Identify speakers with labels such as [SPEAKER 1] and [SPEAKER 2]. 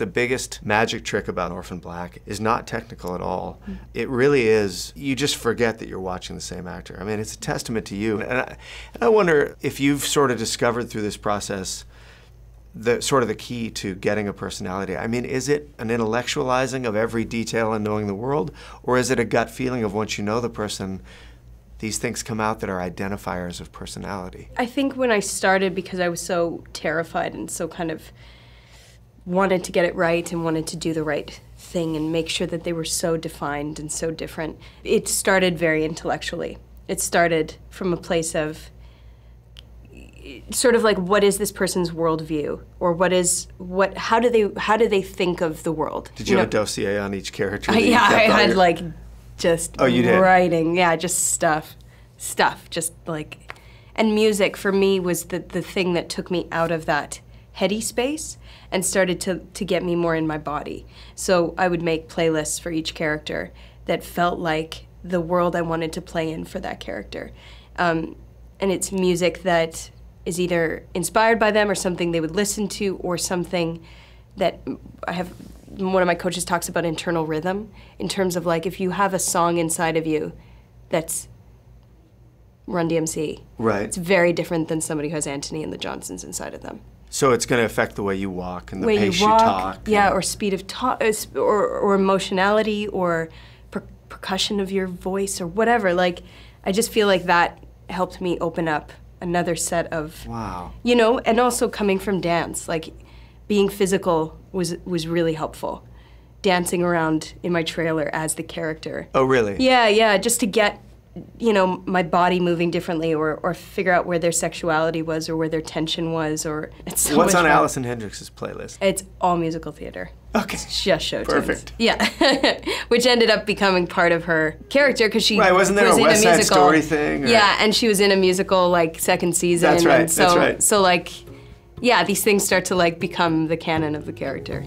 [SPEAKER 1] The biggest magic trick about Orphan Black is not technical at all. Mm. It really is, you just forget that you're watching the same actor. I mean, it's a testament to you. And I, and I wonder if you've sort of discovered through this process the sort of the key to getting a personality. I mean, is it an intellectualizing of every detail and knowing the world, or is it a gut feeling of once you know the person, these things come out that are identifiers of personality?
[SPEAKER 2] I think when I started, because I was so terrified and so kind of wanted to get it right and wanted to do the right thing and make sure that they were so defined and so different. It started very intellectually. It started from a place of sort of like what is this person's worldview or what is what how do they how do they think of the world did you, you know, have a
[SPEAKER 1] dossier on each character uh, yeah i had your... like
[SPEAKER 2] just oh, you did? writing yeah just stuff stuff just like and music for me was the, the thing that took me out of that heady space and started to, to get me more in my body. So I would make playlists for each character that felt like the world I wanted to play in for that character. Um, and it's music that is either inspired by them or something they would listen to or something that I have one of my coaches talks about internal rhythm in terms of like if you have a song inside of you that's Run DMC. Right. It's very different than somebody who has Anthony and the Johnsons inside of them.
[SPEAKER 1] So it's going to affect the way you walk and the way pace you, walk, you talk.
[SPEAKER 2] Yeah, or speed of talk, uh, or, or emotionality, or per percussion of your voice, or whatever. Like, I just feel like that helped me open up another set of. Wow. You know, and also coming from dance, like being physical was was really helpful. Dancing around in my trailer as the character.
[SPEAKER 1] Oh, really? Yeah,
[SPEAKER 2] yeah. Just to get you know, my body moving differently or, or figure out where their sexuality was or where their tension was or it's so What's on fun. Allison
[SPEAKER 1] Hendrix's playlist?
[SPEAKER 2] It's all musical theater. Okay. It's just show Perfect. Tunes. Yeah. Which ended up becoming part of her character because she right, wasn't there was a West in a musical. Side story thing? Or? Yeah, and she was in a musical like second season. That's right. And so, that's right. So like, yeah, these things start to like become the canon of the character.